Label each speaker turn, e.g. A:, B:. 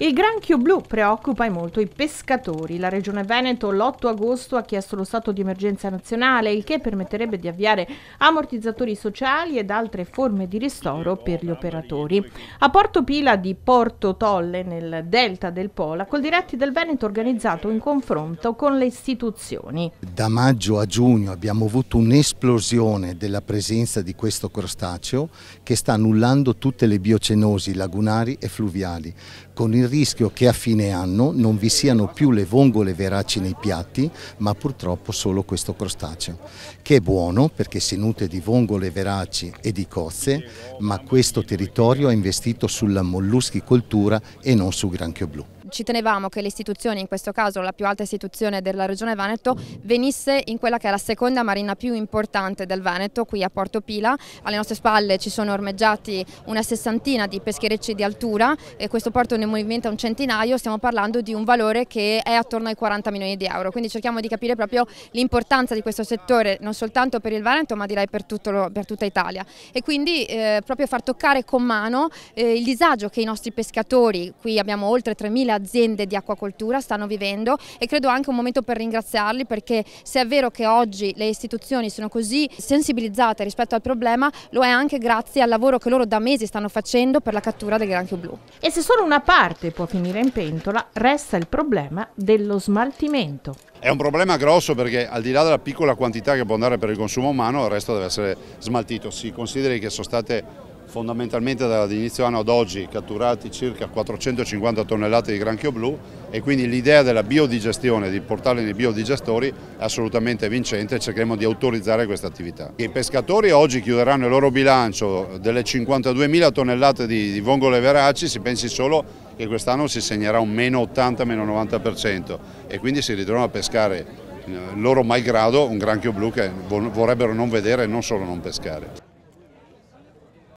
A: Il granchio blu preoccupa e molto i pescatori. La Regione Veneto l'8 agosto ha chiesto lo stato di emergenza nazionale, il che permetterebbe di avviare ammortizzatori sociali ed altre forme di ristoro per gli operatori. A Porto Pila di Porto Tolle, nel delta del Po, la Coldiretti del Veneto ha organizzato un confronto con le istituzioni.
B: Da maggio a giugno abbiamo avuto un'esplosione della presenza di questo crostaceo che sta annullando tutte le biocenosi lagunari e fluviali con il rischio che a fine anno non vi siano più le vongole veraci nei piatti, ma purtroppo solo questo crostaceo, che è buono perché si nutre di vongole veraci e di cozze, ma questo territorio ha investito sulla molluschicoltura e non su granchio blu
C: ci tenevamo che le istituzioni, in questo caso la più alta istituzione della regione Veneto, venisse in quella che è la seconda marina più importante del Veneto, qui a Porto Pila. Alle nostre spalle ci sono ormeggiati una sessantina di pescherecci di altura e questo porto ne movimenta un centinaio, stiamo parlando di un valore che è attorno ai 40 milioni di euro, quindi cerchiamo di capire proprio l'importanza di questo settore non soltanto per il Veneto ma direi per, lo, per tutta Italia e quindi eh, proprio far toccare con mano eh, il disagio che i nostri pescatori, qui abbiamo oltre 3.000 aziende di acquacoltura stanno vivendo e credo anche un momento per ringraziarli perché se è vero che oggi le istituzioni sono così sensibilizzate rispetto al problema lo è anche grazie al lavoro che loro da mesi stanno facendo per la cattura del granchio blu.
A: E se solo una parte può finire in pentola resta il problema dello smaltimento.
D: È un problema grosso perché al di là della piccola quantità che può andare per il consumo umano il resto deve essere smaltito. Si consideri che sono state fondamentalmente dall'inizio anno ad oggi catturati circa 450 tonnellate di granchio blu e quindi l'idea della biodigestione, di portarli nei biodigestori è assolutamente vincente e cercheremo di autorizzare questa attività. I pescatori oggi chiuderanno il loro bilancio delle 52.000 tonnellate di, di vongole veraci, si pensi solo che quest'anno si segnerà un meno 80, 90% e quindi si ritroveranno a pescare eh, loro malgrado un granchio blu che vorrebbero non vedere e non solo non pescare.